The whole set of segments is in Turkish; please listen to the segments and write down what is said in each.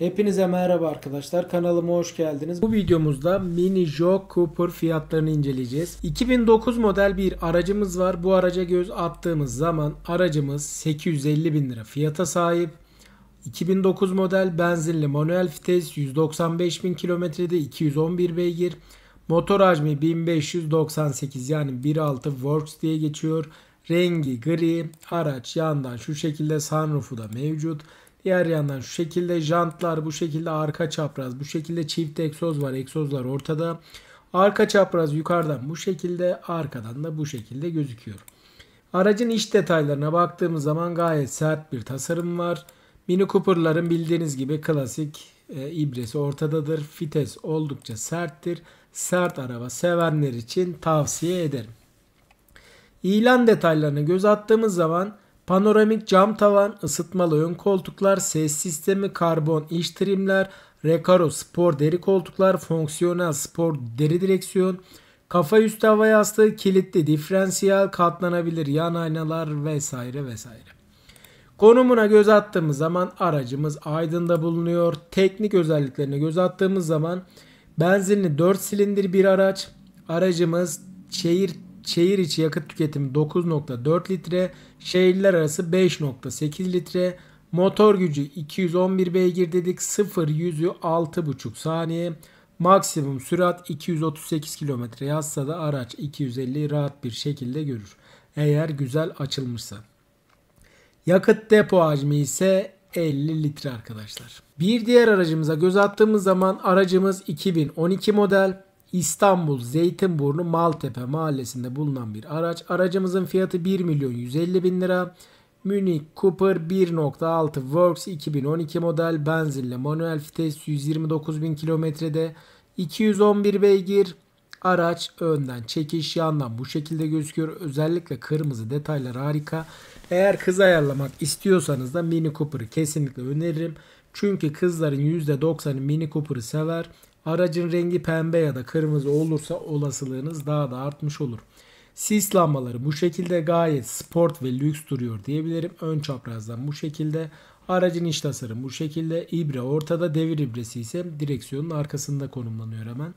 Hepinize merhaba arkadaşlar. Kanalıma hoş geldiniz. Bu videomuzda Mini Joe Cooper fiyatlarını inceleyeceğiz. 2009 model bir aracımız var. Bu araca göz attığımız zaman aracımız 850 bin lira fiyata sahip. 2009 model benzinli manuel vites 195 bin kilometrede 211 beygir. Motor hacmi 1598 yani 1.6 Works diye geçiyor. Rengi gri. Araç yandan şu şekilde sunroofu da mevcut. Diğer yandan şu şekilde jantlar, bu şekilde arka çapraz, bu şekilde çift egzoz var. Egzozlar ortada. Arka çapraz yukarıdan bu şekilde, arkadan da bu şekilde gözüküyor. Aracın iç detaylarına baktığımız zaman gayet sert bir tasarım var. Mini Cooper'ların bildiğiniz gibi klasik e, ibresi ortadadır. Fites oldukça serttir. Sert araba sevenler için tavsiye ederim. İlan detaylarına göz attığımız zaman Panoramik cam tavan, ısıtmalı ön koltuklar, ses sistemi, karbon iç trimler, Recaro spor deri koltuklar, fonksiyonel spor deri direksiyon, kafa üstü hava yastığı, kilitli diferansiyel, katlanabilir yan aynalar vesaire vesaire. Konumuna göz attığımız zaman aracımız Aydın'da bulunuyor. Teknik özelliklerine göz attığımız zaman benzinli 4 silindir bir araç. Aracımız şehir şehir içi yakıt tüketimi 9.4 litre, şehirler arası 5.8 litre, motor gücü 211 beygir dedik, 0 yüzü 6.5 saniye, maksimum sürat 238 km yazsa da araç 250 rahat bir şekilde görür. Eğer güzel açılmışsa. Yakıt depo hacmi ise 50 litre arkadaşlar. Bir diğer aracımıza göz attığımız zaman aracımız 2012 model İstanbul Zeytinburnu Maltepe mahallesinde bulunan bir araç. Aracımızın fiyatı 1 milyon 150 bin lira. Munich Cooper 1.6 Works 2012 model benzinli, manuel vites 129 bin kilometrede 211 beygir araç önden çekiş yandan bu şekilde gözüküyor. Özellikle kırmızı detaylar harika. Eğer kız ayarlamak istiyorsanız da Mini Cooper'ı kesinlikle öneririm. Çünkü kızların %90'ı Mini Cooper'ı sever. Aracın rengi pembe ya da kırmızı olursa olasılığınız daha da artmış olur. Sis lambaları bu şekilde gayet sport ve lüks duruyor diyebilirim. Ön çaprazdan bu şekilde. Aracın iç tasarımı bu şekilde. İbre ortada devir ibresi ise direksiyonun arkasında konumlanıyor hemen.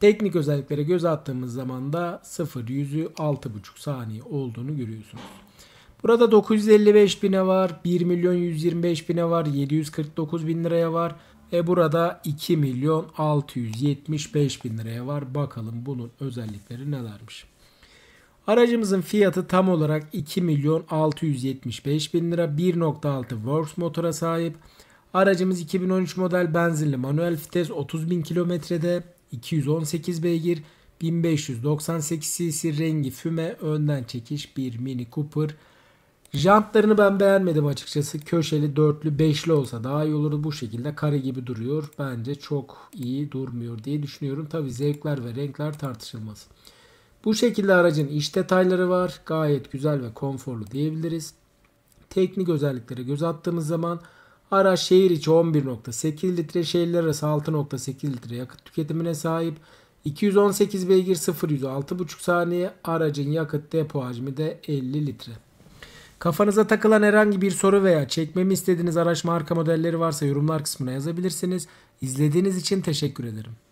Teknik özelliklere göz attığımız zaman da 0 yüzü 6,5 saniye olduğunu görüyorsunuz. Burada 955 bine var, 1 milyon 125 bine var, 749 bin liraya var, e burada 2 milyon 675 bin liraya var. Bakalım bunun özellikleri nelermiş. Aracımızın fiyatı tam olarak 2 milyon 675 bin lira. 1.6 Works motora sahip. Aracımız 2013 model benzinli manuel vites 30 bin kilometrede 218 beygir 1598 cc rengi füme önden çekiş bir Mini Cooper Jantlarını ben beğenmedim açıkçası. Köşeli, dörtlü, beşli olsa daha iyi olurdu. Bu şekilde kare gibi duruyor. Bence çok iyi durmuyor diye düşünüyorum. Tabi zevkler ve renkler tartışılmaz. Bu şekilde aracın iç detayları var. Gayet güzel ve konforlu diyebiliriz. Teknik özelliklere göz attığımız zaman araç şehir içi 11.8 litre, şehirler arası 6.8 litre yakıt tüketimine sahip. 218 beygir 0 100 saniye aracın yakıt depo hacmi de 50 litre. Kafanıza takılan herhangi bir soru veya çekmemi istediğiniz araç marka modelleri varsa yorumlar kısmına yazabilirsiniz. İzlediğiniz için teşekkür ederim.